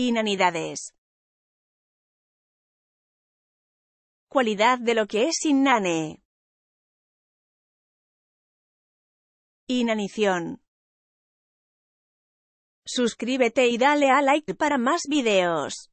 Inanidades. Cualidad de lo que es inane. Inanición. Suscríbete y dale a like para más videos.